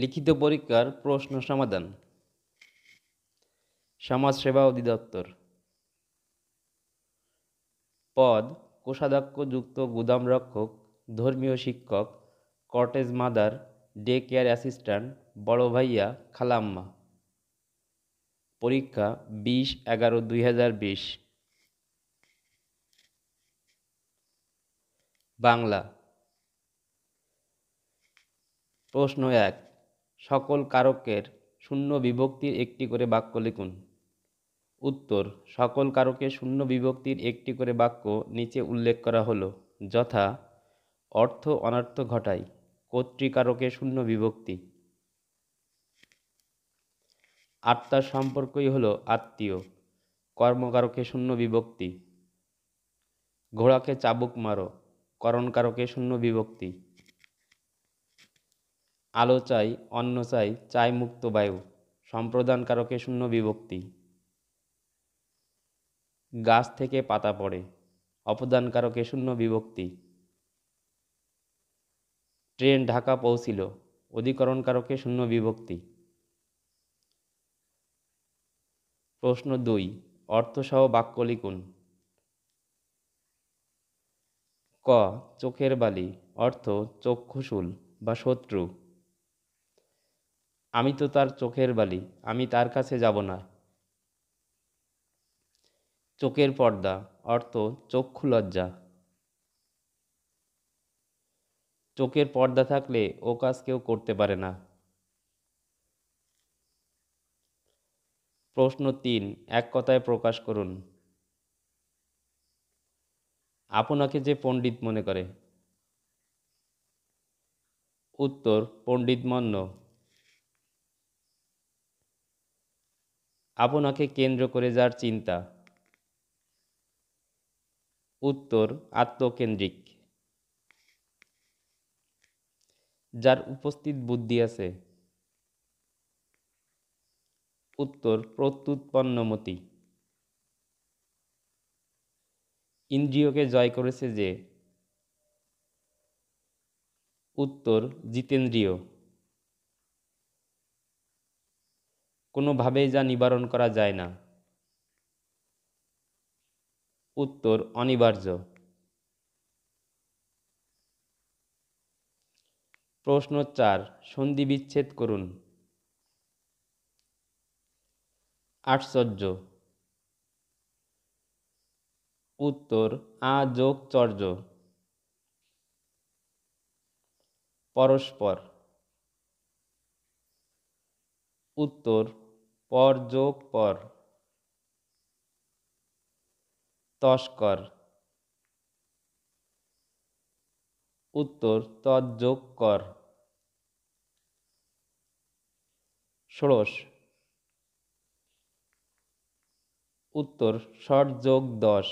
লিখিত পরীক্ষার প্রশ্ন সমাধান সমাজসেবা অধিদপ্তর পদ কোষাধ্যক্ষযুক্ত গুদাম রক্ষক ধর্মীয় শিক্ষক cottage mother day care assistant বড় ভাইয়া খালাম্মা পরীক্ষা বিশ এগারো দুই হাজার বিশ বাংলা প্রশ্ন এক সকল কারকের শূন্য বিভক্তির একটি করে বাক্য লিখুন উত্তর সকল কারকের শূন্য বিভক্তির একটি করে বাক্য নিচে উল্লেখ করা হলো যথা অর্থ অনার্থ ঘটায় কর্তৃকারকে শূন্য বিভক্তি আত্মার সম্পর্কই হলো আত্মীয় কর্মকারকে শূন্য বিভক্তি ঘোড়াকে চাবুক মারো করণকারকে শূন্য বিভক্তি আলো চাই অন্ন চাই চাই মুক্ত বায়ু সম্প্রদান কারকে শূন্য বিভক্তি গাছ থেকে পাতা পড়ে অপদান কারকে শূন্য বিভক্তি ট্রেন ঢাকা পৌঁছিল অধিকরণ কারকে শূন্য বিভক্তি প্রশ্ন দুই অর্থসহ বাক্য লিখুন ক চোখের বালি অর্থ চক্ষুশুল বা শত্রু আমি তো তার চোখের বালি আমি তার কাছে যাব না চোখের পর্দা অর্থ চক্ষু লজ্জা চোখের পর্দা থাকলে ও কাজ কেউ করতে পারে না প্রশ্ন তিন এক কথায় প্রকাশ করুন আপনাকে যে পণ্ডিত মনে করে উত্তর পণ্ডিত মন্ন আপনাকে কেন্দ্র করে যার চিন্তা উত্তর আত্মকেন্দ্রিক যার উপস্থিত বুদ্ধি আছে উত্তর প্রত্যুৎপন্নমতি ইন্দ্রিয়কে জয় করেছে যে উত্তর জিতেন্দ্রীয় কোনোভাবেই যা নিবারণ করা যায় না উত্তর অনিবার্য প্রশ্ন চার সন্ধি বিচ্ছেদ করুন আশ্চর্য উত্তর আ যোগ চর্য পরস্পর উত্তর পর যোগ পর তস্কর উত্তর তৎযোগ কর ষোড়শ উত্তর ষট যোগ দশ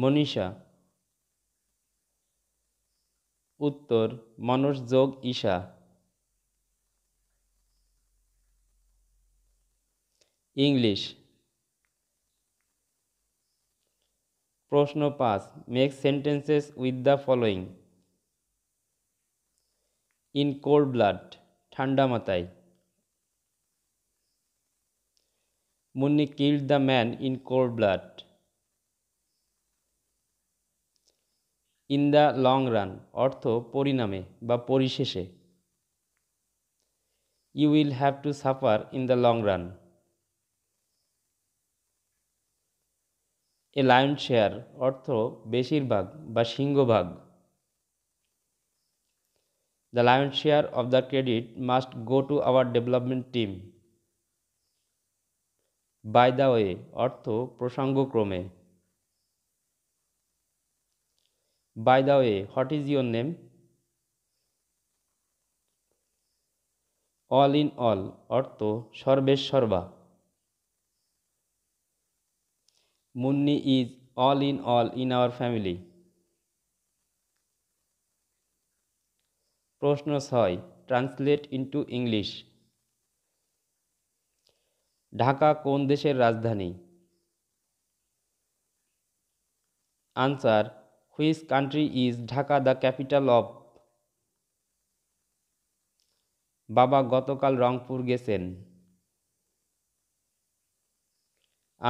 মনীষা উত্তর মানুষ যোগ ঈশা ইংলিশ প্রশ্ন পাঁচ make sentences with the following in cold blood ঠান্ডা মাথায় Munni killed the man in cold blood in the long run অর্থ পরিণামে বা পরিশেষে you will have to suffer in the long run a lion share অর্থ বেশিরভাগ বা সিংহভাগ the lion share of the credit must go to our development team by the way অর্থ প্রসঙ্গক্রমে by the way what is your name all in all অর্থ সর্বেশ্বর্বা Munni is all in all in our family প্রশ্ন ছয় translate into English Dhaka কোন দেশের রাজধানী answer which country is Dhaka the capital of বাবা গতকাল রংপুর গেছেন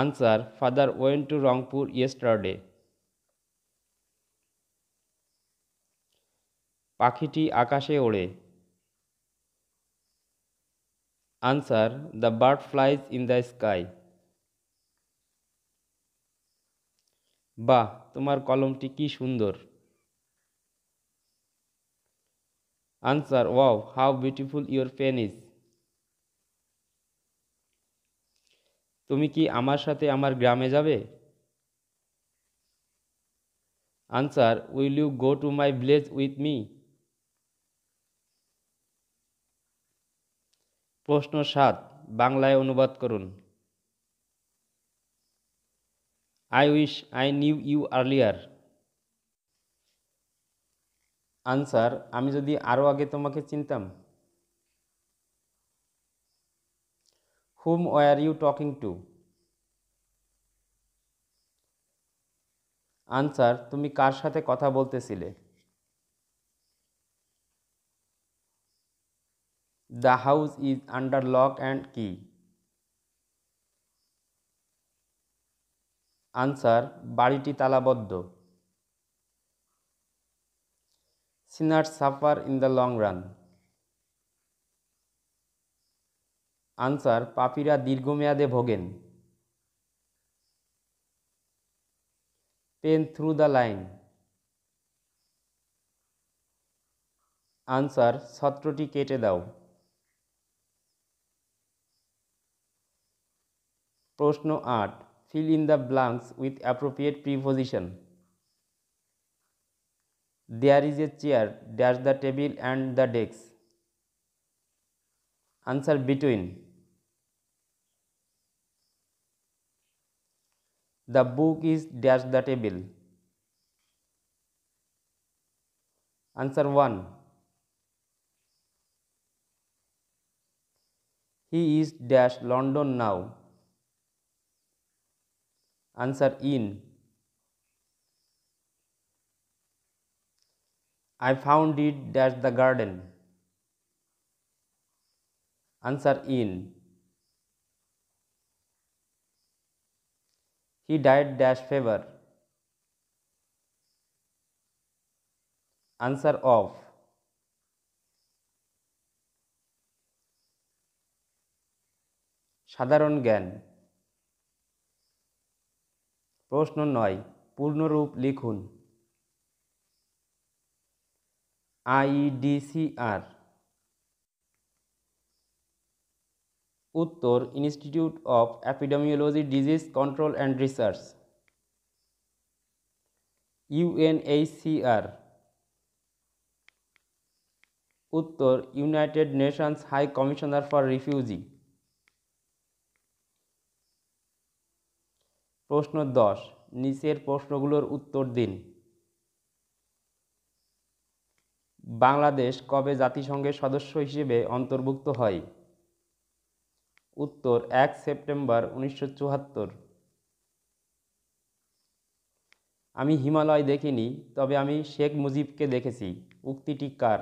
answer father went to Rangpur yesterday. পাখিটি আকাশে ওড়ে answer the bird flies in the sky বাহ তোমার কলমটি কি সুন্দর answer wow how beautiful your pen is তুমি কি আমার সাথে আমার গ্রামে যাবে answer will you go to my village with me প্রশ্ন সাত বাংলায় অনুবাদ করুন I wish I knew you earlier answer আমি যদি আরও আগে তোমাকে চিনতাম whom were you talking to answer তুমি কার সাথে কথা বলতেছিলে the house is under lock and key answer বাড়িটি তালাবদ্ধ sinner suffer in the long run answer পাপীরা দীর্ঘমেয়াদে ভোগেন pen through the line answer ছত্রটি কেটে দাও প্রশ্ন আট fill in the blanks with appropriate preposition there is a chair dash the table and the desk answer between the book is dash the table answer 1 he is dash london now answer in i found it dash the garden answer in he died dash favor answer of সাধারণ জ্ঞান প্রশ্ন নয় পূর্ণরূপ লিখুন IDCR উত্তর institute of epidemiology disease control and research UNHCR উত্তর united nations high commissioner for refugee প্রশ্ন দশ নিচের প্রশ্নগুলোর উত্তর দিন বাংলাদেশ কবে জাতিসংঘের সদস্য হিসেবে অন্তর্ভুক্ত হয় উত্তর এক সেপ্টেম্বর উনিশশো চুয়াত্তর আমি হিমালয় দেখিনি তবে আমি শেখ মুজিবকে দেখেছি উক্তিটি কার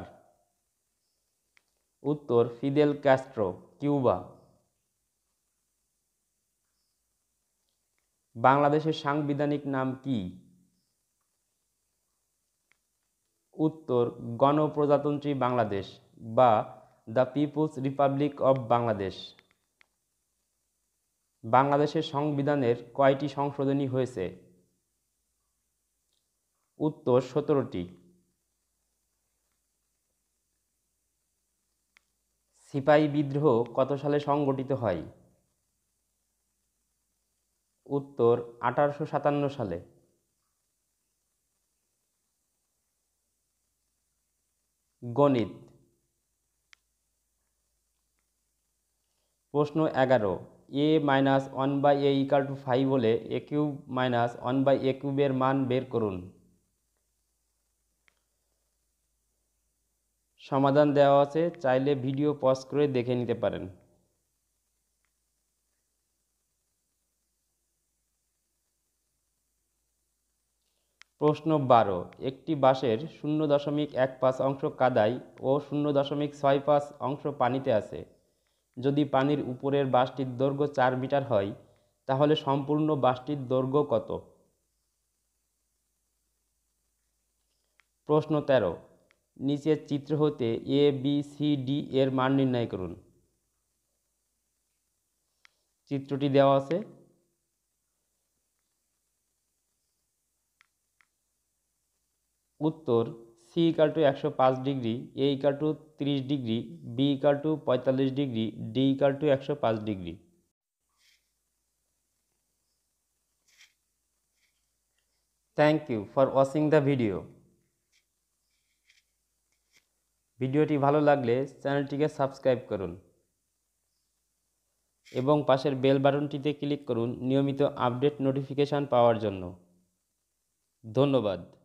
উত্তর ফিদেল ক্যাস্ট্রো কিউবা বাংলাদেশের সাংবিধানিক নাম কি উত্তর গণপ্রজাতন্ত্রী বাংলাদেশ বা the people's republic of Bangladesh বাংলাদেশের সংবিধানের কয়টি সংশোধনী হয়েছে উত্তর সতেরোটি সিপাহী বিদ্রোহ কত সালে সংগঠিত হয় উত্তর আঠারোশো সাতান্ন সালে গণিত প্রশ্ন এগারো a minus one by a equal to five হলে a cube minus one by a কিউবের মান বের করুন সমাধান দেওয়া আছে চাইলে ভিডিও পজ করে দেখে নিতে পারেন প্রশ্ন বারো একটি বাসের শূন্য দশমিক এক পাঁচ অংশ কাদায় ও শূন্য দশমিক ছয় পাঁচ অংশ পানিতে আছে যদি পানির উপরের বাসটির দৈর্ঘ্য চার মিটার হয় তাহলে সম্পূর্ণ বাসটির দৈর্ঘ্য কত প্রশ্ন ১৩ নিচের চিত্র হতে এ বি সি ডি এর মান নির্ণয় করুন চিত্রটি দেওয়া আছে উত্তর সি ইকাল টু একশো পাঁচ ডিগ্রি এ ইকাল টু তিরিশ ডিগ্রি বি ইকাল টু পঁয়তাল্লিশ ডিগ্রি ডি ইকাল টু একশো পাঁচ degree thank you for watching the video ভিডিওটি ভালো লাগলে চ্যানেলটিকে সাবস্ক্রাইব করুন এবং পাশের বেল বাটনটিতে ক্লিক করুন নিয়মিত আপডেট নোটিফিকেশান পাওয়ার জন্য ধন্যবাদ